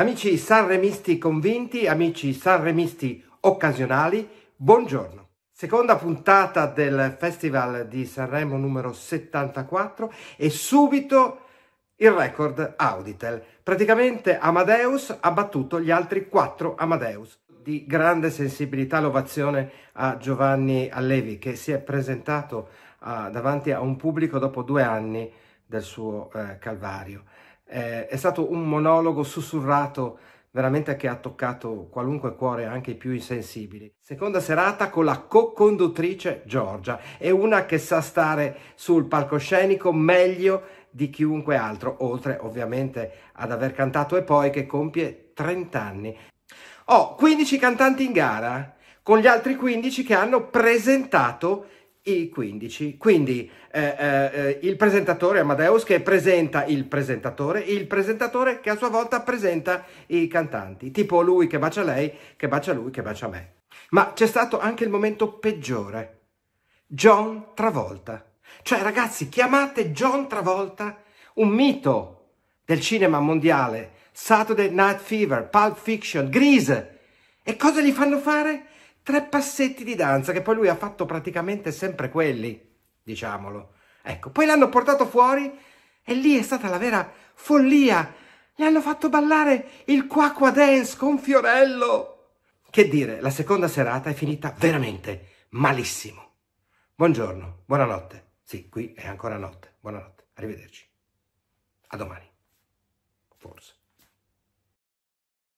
Amici sanremisti convinti, amici sanremisti occasionali, buongiorno. Seconda puntata del Festival di Sanremo numero 74 e subito il record Auditel. Praticamente Amadeus ha battuto gli altri quattro Amadeus. Di grande sensibilità l'ovazione a Giovanni Allevi che si è presentato uh, davanti a un pubblico dopo due anni del suo eh, calvario. Eh, è stato un monologo sussurrato veramente che ha toccato qualunque cuore, anche i più insensibili. Seconda serata con la co-conduttrice Giorgia, è una che sa stare sul palcoscenico meglio di chiunque altro, oltre ovviamente ad aver cantato e poi che compie 30 anni. Ho oh, 15 cantanti in gara, con gli altri 15 che hanno presentato i 15. Quindi eh, eh, eh, il presentatore Amadeus che presenta il presentatore, il presentatore che a sua volta presenta i cantanti, tipo lui che bacia lei, che bacia lui, che bacia me. Ma c'è stato anche il momento peggiore. John Travolta. Cioè ragazzi, chiamate John Travolta un mito del cinema mondiale. Saturday Night Fever, Pulp Fiction, Grease. E cosa gli fanno fare? tre passetti di danza, che poi lui ha fatto praticamente sempre quelli, diciamolo. Ecco, poi l'hanno portato fuori e lì è stata la vera follia. Le hanno fatto ballare il qua qua dance con Fiorello. Che dire, la seconda serata è finita veramente malissimo. Buongiorno, buonanotte. Sì, qui è ancora notte. Buonanotte, arrivederci. A domani. Forse.